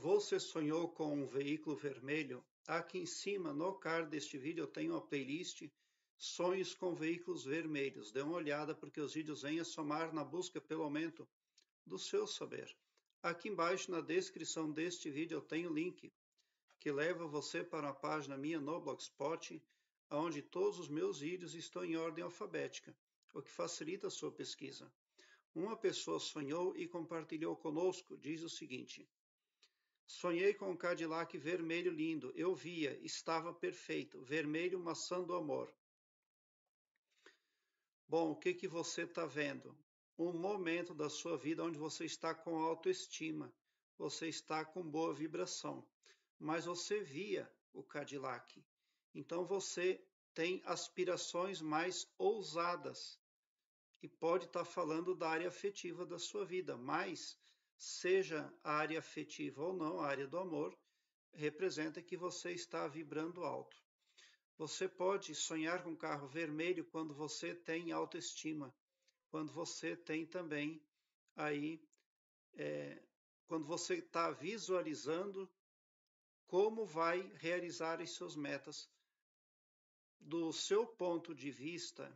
Você sonhou com um veículo vermelho? Aqui em cima, no card deste vídeo, eu tenho a playlist Sonhos com Veículos Vermelhos. Dê uma olhada porque os vídeos vêm a somar na busca pelo aumento do seu saber. Aqui embaixo, na descrição deste vídeo, eu tenho o link que leva você para uma página minha no Blogspot, onde todos os meus vídeos estão em ordem alfabética, o que facilita a sua pesquisa. Uma pessoa sonhou e compartilhou conosco, diz o seguinte... Sonhei com um Cadillac vermelho lindo. Eu via, estava perfeito. Vermelho, maçã do amor. Bom, o que, que você está vendo? Um momento da sua vida onde você está com autoestima, você está com boa vibração, mas você via o Cadillac. Então você tem aspirações mais ousadas e pode estar tá falando da área afetiva da sua vida, mas seja a área afetiva ou não, a área do amor, representa que você está vibrando alto. Você pode sonhar com um carro vermelho quando você tem autoestima, quando você tem também aí, é, quando você está visualizando como vai realizar as suas metas. Do seu ponto de vista,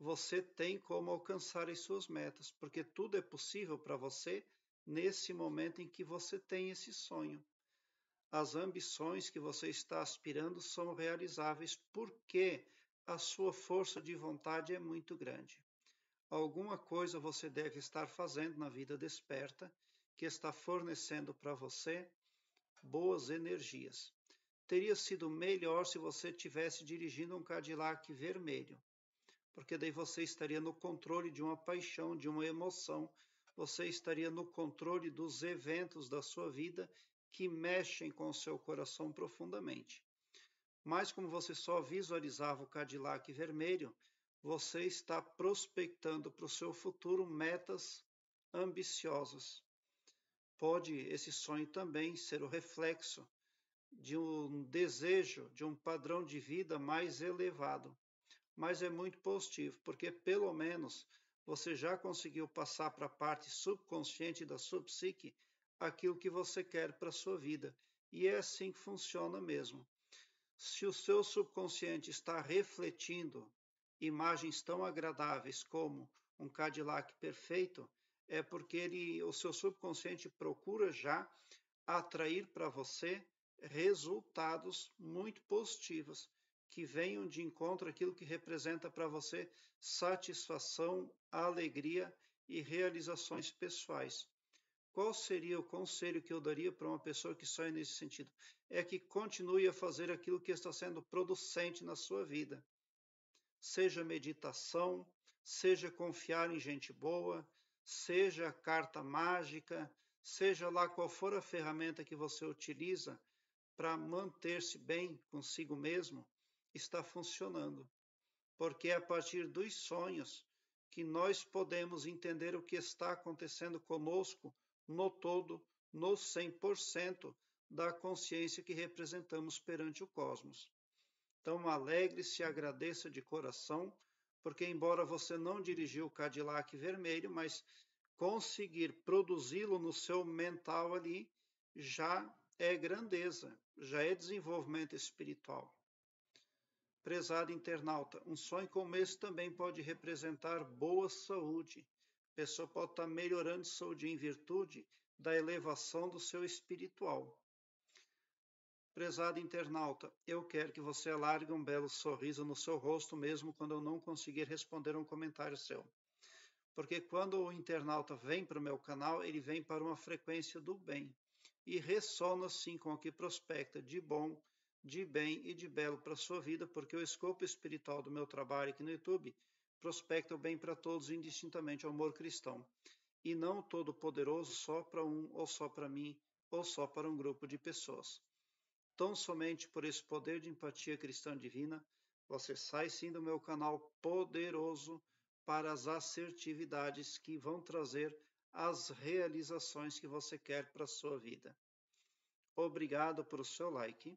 você tem como alcançar as suas metas, porque tudo é possível para você nesse momento em que você tem esse sonho. As ambições que você está aspirando são realizáveis porque a sua força de vontade é muito grande. Alguma coisa você deve estar fazendo na vida desperta que está fornecendo para você boas energias. Teria sido melhor se você tivesse dirigindo um Cadillac vermelho porque daí você estaria no controle de uma paixão, de uma emoção, você estaria no controle dos eventos da sua vida que mexem com o seu coração profundamente. Mas como você só visualizava o Cadillac vermelho, você está prospectando para o seu futuro metas ambiciosas. Pode esse sonho também ser o reflexo de um desejo, de um padrão de vida mais elevado mas é muito positivo, porque pelo menos você já conseguiu passar para a parte subconsciente da subpsique aquilo que você quer para a sua vida. E é assim que funciona mesmo. Se o seu subconsciente está refletindo imagens tão agradáveis como um Cadillac perfeito, é porque ele, o seu subconsciente procura já atrair para você resultados muito positivos que venham de encontro aquilo que representa para você satisfação, alegria e realizações pessoais. Qual seria o conselho que eu daria para uma pessoa que sonha nesse sentido? É que continue a fazer aquilo que está sendo producente na sua vida. Seja meditação, seja confiar em gente boa, seja carta mágica, seja lá qual for a ferramenta que você utiliza para manter-se bem consigo mesmo, está funcionando, porque é a partir dos sonhos que nós podemos entender o que está acontecendo conosco no todo, no 100% da consciência que representamos perante o cosmos. Então, alegre-se e agradeça de coração, porque, embora você não dirigiu o Cadillac vermelho, mas conseguir produzi-lo no seu mental ali já é grandeza, já é desenvolvimento espiritual. Prezado internauta, um sonho como esse também pode representar boa saúde. A pessoa pode estar melhorando de saúde em virtude da elevação do seu espiritual. Prezado internauta, eu quero que você alargue um belo sorriso no seu rosto mesmo quando eu não conseguir responder um comentário seu. Porque quando o internauta vem para o meu canal, ele vem para uma frequência do bem e ressona sim com o que prospecta de bom de bem e de belo para a sua vida, porque o escopo espiritual do meu trabalho aqui no YouTube prospecta o bem para todos indistintamente, ao amor cristão, e não todo poderoso só para um, ou só para mim, ou só para um grupo de pessoas. Tão somente por esse poder de empatia cristã divina, você sai sim do meu canal poderoso para as assertividades que vão trazer as realizações que você quer para a sua vida. Obrigado pelo seu like.